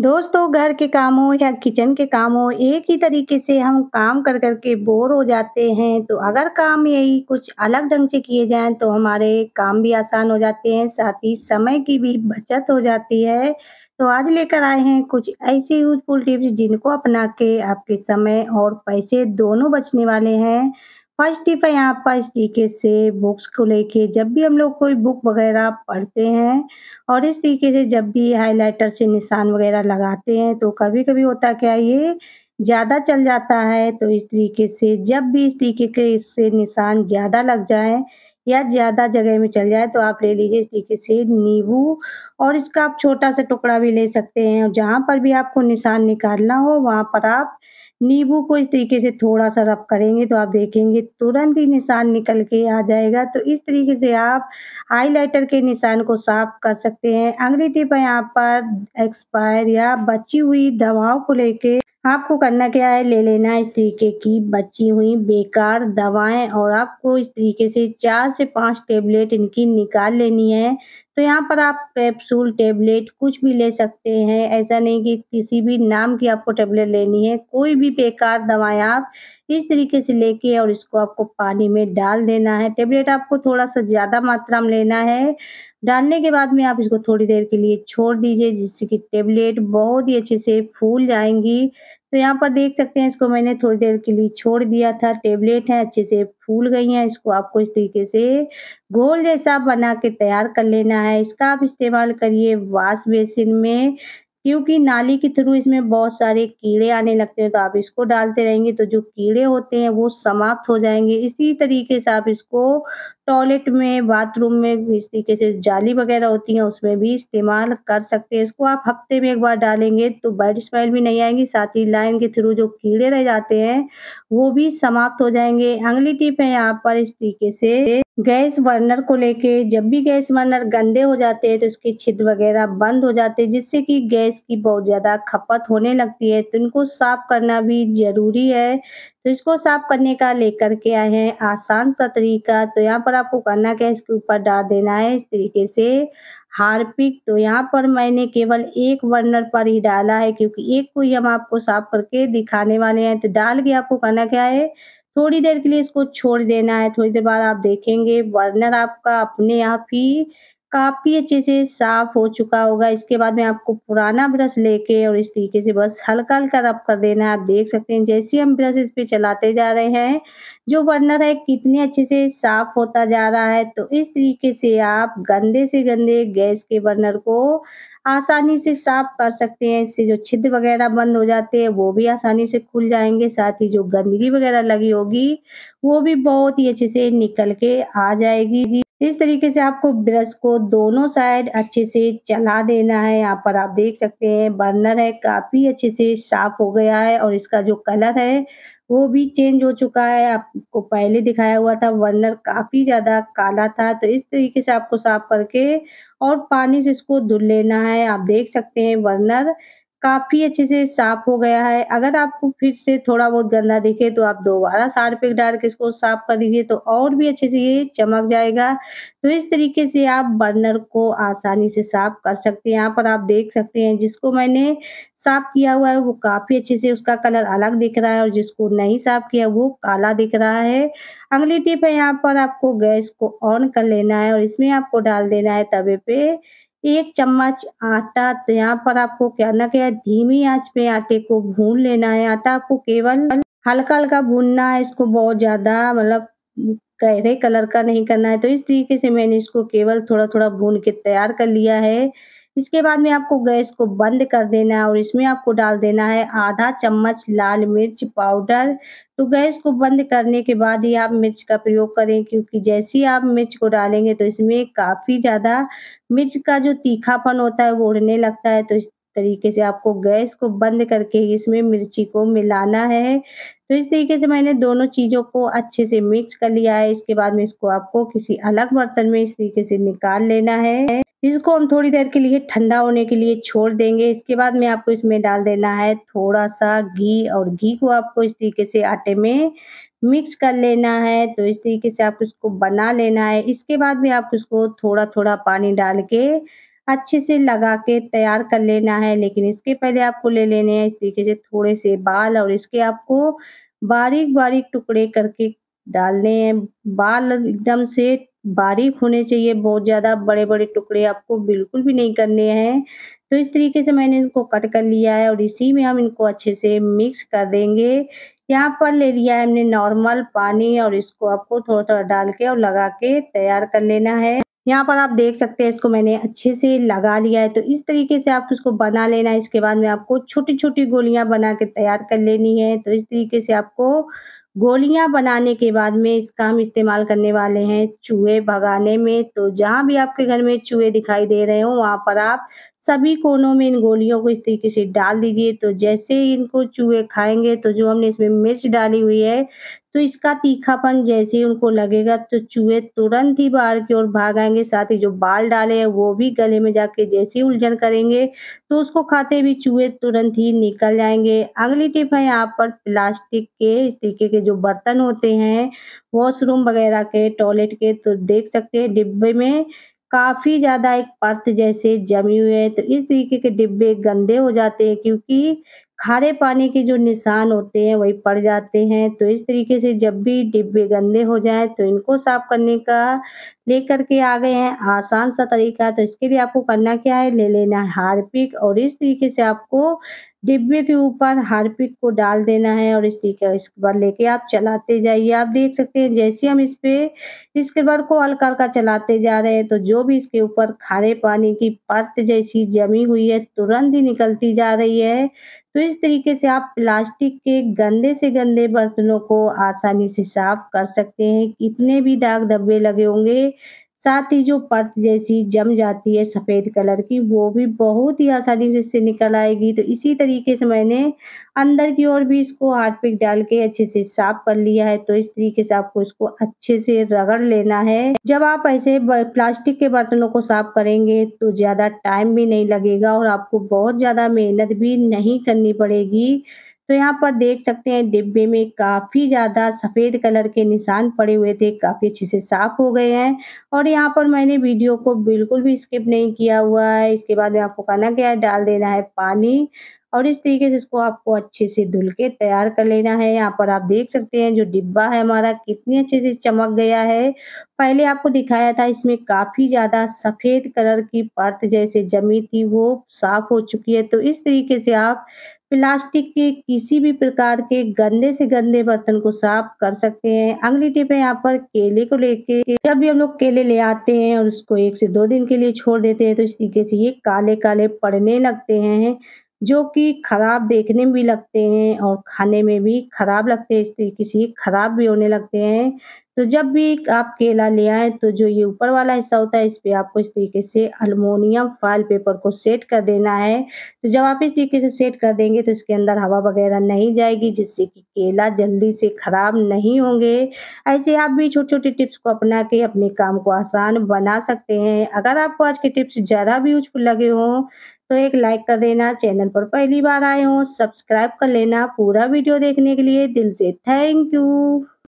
दोस्तों घर के काम हो या किचन के काम हो एक ही तरीके से हम काम कर कर के बोर हो जाते हैं तो अगर काम यही कुछ अलग ढंग से किए जाएं तो हमारे काम भी आसान हो जाते हैं साथ ही समय की भी बचत हो जाती है तो आज लेकर आए हैं कुछ ऐसे यूजफुल टिप्स जिनको अपना के आपके समय और पैसे दोनों बचने वाले हैं फर्स्ट टिप है यहाँ पर इस तरीके से बुक्स को लेके जब भी हम लोग कोई बुक वगैरह पढ़ते हैं और इस तरीके से जब भी हाइलाइटर से निशान वगैरह लगाते हैं तो कभी कभी होता क्या ये ज़्यादा चल जाता है तो इस तरीके से जब भी इस तरीके के इससे निशान ज़्यादा लग जाए या ज़्यादा जगह में चल जाए तो आप ले लीजिए इस तरीके से नींबू और इसका आप छोटा सा टुकड़ा भी ले सकते हैं और जहाँ पर भी आपको निशान निकालना हो वहाँ पर आप नींबू को इस तरीके से थोड़ा सा रब करेंगे तो आप देखेंगे तुरंत ही निशान निकल के आ जाएगा तो इस तरीके से आप हाइलाइटर के निशान को साफ कर सकते हैं अंग्री टिप है यहाँ पर एक्सपायर या बची हुई दवाओं को लेके आपको करना क्या है ले लेना इस तरीके की बची हुई बेकार दवाएं और आपको इस तरीके से चार से पांच टेबलेट इनकी निकाल लेनी है तो यहाँ पर आप कैप्सूल टेबलेट कुछ भी ले सकते हैं ऐसा नहीं कि किसी भी नाम की आपको टेबलेट लेनी है कोई भी बेकार दवाएं आप इस तरीके से लेके और इसको आपको पानी में डाल देना है टेबलेट आपको थोड़ा सा ज़्यादा मात्रा में लेना है डालने के बाद में आप इसको थोड़ी देर के लिए छोड़ दीजिए जिससे कि टेबलेट बहुत ही अच्छे से फूल जाएंगी तो यहाँ पर देख सकते हैं इसको मैंने थोड़ी देर के लिए छोड़ दिया था टेबलेट है अच्छे से फूल गई हैं इसको आपको इस तरीके से घोल जैसा बना के तैयार कर लेना है इसका आप इस्तेमाल करिए वाश बेसिन में क्योंकि नाली के थ्रू इसमें बहुत सारे कीड़े आने लगते हैं तो आप इसको डालते रहेंगे तो जो कीड़े होते हैं वो समाप्त हो जाएंगे इसी तरीके से आप इसको टॉयलेट में बाथरूम में इस तरीके से जाली वगैरह होती है उसमें भी इस्तेमाल कर सकते हैं इसको आप हफ्ते में एक बार डालेंगे तो बैड स्मेल भी नहीं आएंगी साथ ही लाइन के थ्रू जो कीड़े रह जाते हैं वो भी समाप्त हो जाएंगे अगली टिप है यहाँ पर इस तरीके से गैस बर्नर को लेके जब भी गैस बर्नर गंदे हो जाते हैं तो इसके छिद वगैरह बंद हो जाते हैं जिससे कि गैस की बहुत ज़्यादा खपत होने लगती है तो इनको साफ करना भी ज़रूरी है तो इसको साफ करने का लेकर के आए हैं आसान सा तरीका तो यहाँ पर आपको करना क्या है इसके ऊपर डाल देना है इस तरीके से हार्पिक तो यहाँ पर मैंने केवल एक वर्नर पर ही डाला है क्योंकि एक को ही हम आपको साफ करके दिखाने वाले हैं तो डाल के आपको करना क्या है थोड़ी देर के लिए इसको छोड़ देना है थोड़ी देर बाद आप देखेंगे वर्नर आपका अपने आप ही काफी अच्छे से साफ हो चुका होगा इसके बाद में आपको पुराना ब्रश लेके और इस तरीके से बस हल्का हल्का रब कर देना है आप देख सकते हैं जैसे हम ब्रश इस पे चलाते जा रहे हैं जो वर्नर है कितने अच्छे से साफ होता जा रहा है तो इस तरीके से आप गंदे से गंदे गैस के वर्नर को आसानी से साफ कर सकते हैं इससे जो छिद्र वगैरह बंद हो जाते हैं वो भी आसानी से खुल जाएंगे साथ ही जो गंदगी वगैरह लगी होगी वो भी बहुत ही अच्छे से निकल के आ जाएगी इस तरीके से आपको ब्रश को दोनों साइड अच्छे से चला देना है यहाँ पर आप देख सकते हैं बर्नर है काफी अच्छे से साफ हो गया है और इसका जो कलर है वो भी चेंज हो चुका है आपको पहले दिखाया हुआ था बर्नर काफी ज्यादा काला था तो इस तरीके से आपको साफ करके और पानी से इसको धुल लेना है आप देख सकते हैं बर्नर काफी अच्छे से साफ हो गया है अगर आपको फिर से थोड़ा बहुत गंदा दिखे तो आप दोबारा पे डाल के इसको साफ कर दीजिए तो और भी अच्छे से ये चमक जाएगा तो इस तरीके से आप बर्नर को आसानी से साफ कर सकते हैं यहाँ पर आप देख सकते हैं जिसको मैंने साफ किया हुआ है वो काफी अच्छे से उसका कलर अलग दिख रहा है और जिसको नहीं साफ किया वो काला दिख रहा है अगली टिप है यहाँ पर आपको गैस को ऑन कर लेना है और इसमें आपको डाल देना है तवे पे एक चम्मच आटा तो यहाँ पर आपको क्या ना क्या धीमी आंच पे आटे को भून लेना है आटा आपको केवल हल्का हल्का भूनना है इसको बहुत ज्यादा मतलब गहरे कलर का नहीं करना है तो इस तरीके से मैंने इसको केवल थोड़ा थोड़ा भून के तैयार कर लिया है इसके बाद में आपको गैस को बंद कर देना है और इसमें आपको डाल देना है आधा चम्मच लाल मिर्च पाउडर तो गैस को बंद करने के बाद ही आप मिर्च का प्रयोग करें क्योंकि जैसे ही आप मिर्च को डालेंगे तो इसमें काफ़ी ज़्यादा मिर्च का जो तीखापन होता है वो उड़ने लगता है तो इस तरीके से आपको गैस को बंद करके इसमें मिर्ची को मिलाना है तो इस तरीके से मैंने दोनों चीज़ों को अच्छे से मिक्स कर लिया है इसके बाद में इसको आपको किसी अलग बर्तन में इस तरीके से निकाल लेना है इसको हम थोड़ी देर के लिए ठंडा होने के लिए छोड़ देंगे इसके बाद में आपको इसमें डाल देना है थोड़ा सा घी और घी को आपको इस तरीके से आटे में मिक्स कर लेना है तो इस तरीके से आपको इसको बना लेना है इसके बाद में आपको इसको थोड़ा थोड़ा पानी डाल के अच्छे से लगा के तैयार कर लेना है लेकिन इसके पहले आपको ले लेने हैं इस तरीके से थोड़े से बाल और इसके आपको बारीक बारीक टुकड़े करके डालने हैं बाल एकदम से बारीक होने चाहिए बहुत ज़्यादा बड़े बड़े टुकड़े आपको बिल्कुल भी नहीं करने हैं तो इस तरीके से मैंने इनको कट कर लिया है और इसी में हम इनको अच्छे से मिक्स कर देंगे यहाँ पर ले लिया है हमने नॉर्मल पानी और इसको आपको थोड़ा थोड़ा डाल के और लगा के तैयार कर लेना है यहाँ पर आप देख सकते हैं इसको मैंने अच्छे से लगा लिया है तो इस तरीके से आप इसको बना लेना है इसके बाद में आपको छोटी छोटी गोलियां बना के तैयार कर लेनी है तो इस तरीके से आपको गोलियां बनाने के बाद में इसका हम इस्तेमाल करने वाले हैं चूहे भगाने में तो जहां भी आपके घर में चूहे दिखाई दे रहे हो वहां पर आप सभी कोनों में इन गोलियों को इस तरीके से डाल दीजिए तो जैसे इनको चूहे खाएंगे तो जो हमने इसमें मिर्च डाली हुई है तो इसका तीखापन जैसे ही उनको लगेगा तो चूहे तुरंत ही बाहर की ओर भाग आएंगे साथ ही जो बाल डाले हैं वो भी गले में जाके जैसे ही उलझन करेंगे तो उसको खाते भी चूहे तुरंत ही निकल जाएंगे अगली टिप है यहाँ पर प्लास्टिक के इस तरीके के जो बर्तन होते हैं वॉशरूम वगैरह के टॉयलेट के तो देख सकते हैं डिब्बे में काफ़ी ज़्यादा एक पर्त जैसे जमी हुई है तो इस तरीके के डिब्बे गंदे हो जाते हैं क्योंकि खारे पानी के जो निशान होते हैं वही पड़ जाते हैं तो इस तरीके से जब भी डिब्बे गंदे हो जाए तो इनको साफ करने का लेकर के आ गए हैं आसान सा तरीका तो इसके लिए आपको करना क्या है ले लेना हार्पिक और इस तरीके से आपको डिब्बे के ऊपर हारपिक को डाल देना है और स्टीकर स्क्रबर लेके आप चलाते जाइए आप देख सकते हैं जैसे हम इस पे स्क्रबर को हल्का हल्का चलाते जा रहे हैं तो जो भी इसके ऊपर खारे पानी की परत जैसी जमी हुई है तुरंत ही निकलती जा रही है तो इस तरीके से आप प्लास्टिक के गंदे से गंदे बर्तनों को आसानी से साफ कर सकते हैं कितने भी दाग धब्बे लगे होंगे साथ ही जो पर्त जैसी जम जाती है सफ़ेद कलर की वो भी बहुत ही आसानी से इससे निकल आएगी तो इसी तरीके से मैंने अंदर की ओर भी इसको हाथ पिक डाल के अच्छे से साफ कर लिया है तो इस तरीके से आपको इसको अच्छे से रगड़ लेना है जब आप ऐसे प्लास्टिक के बर्तनों को साफ करेंगे तो ज़्यादा टाइम भी नहीं लगेगा और आपको बहुत ज़्यादा मेहनत भी नहीं करनी पड़ेगी तो यहाँ पर देख सकते हैं डिब्बे में काफी ज्यादा सफेद कलर के निशान पड़े हुए थे काफी अच्छे से साफ हो गए हैं और यहाँ पर मैंने वीडियो को बिल्कुल भी स्किप नहीं किया हुआ है इसके बाद में आपको करना क्या है डाल देना है पानी और इस तरीके से इसको आपको अच्छे से धुल के तैयार कर लेना है यहाँ पर आप देख सकते हैं जो डिब्बा है हमारा कितने अच्छे से चमक गया है पहले आपको दिखाया था इसमें काफी ज्यादा सफेद कलर की परत जैसे जमी थी वो साफ हो चुकी है तो इस तरीके से आप प्लास्टिक के किसी भी प्रकार के गंदे से गंदे बर्तन को साफ कर सकते हैं अगली टिप है यहाँ पर केले को लेके जब भी हम लोग केले ले आते हैं और उसको एक से दो दिन के लिए छोड़ देते हैं तो इस तरीके से ये काले काले पड़ने लगते हैं जो कि खराब देखने में भी लगते हैं और खाने में भी खराब लगते हैं इस तरीके से ये खराब भी होने लगते हैं तो जब भी आप केला ले आए तो जो ये ऊपर वाला हिस्सा होता है इस पे आपको इस तरीके से अलमोनियम फाइल पेपर को सेट कर देना है तो जब आप इस तरीके से सेट कर देंगे तो इसके अंदर हवा वगैरह नहीं जाएगी जिससे कि केला जल्दी से ख़राब नहीं होंगे ऐसे आप भी छोटी छोटी टिप्स को अपना के अपने काम को आसान बना सकते हैं अगर आपको आज के टिप्स ज़रा भी यूजफुल लगे हों तो एक लाइक कर देना चैनल पर पहली बार आए हों सब्सक्राइब कर लेना पूरा वीडियो देखने के लिए दिल से थैंक यू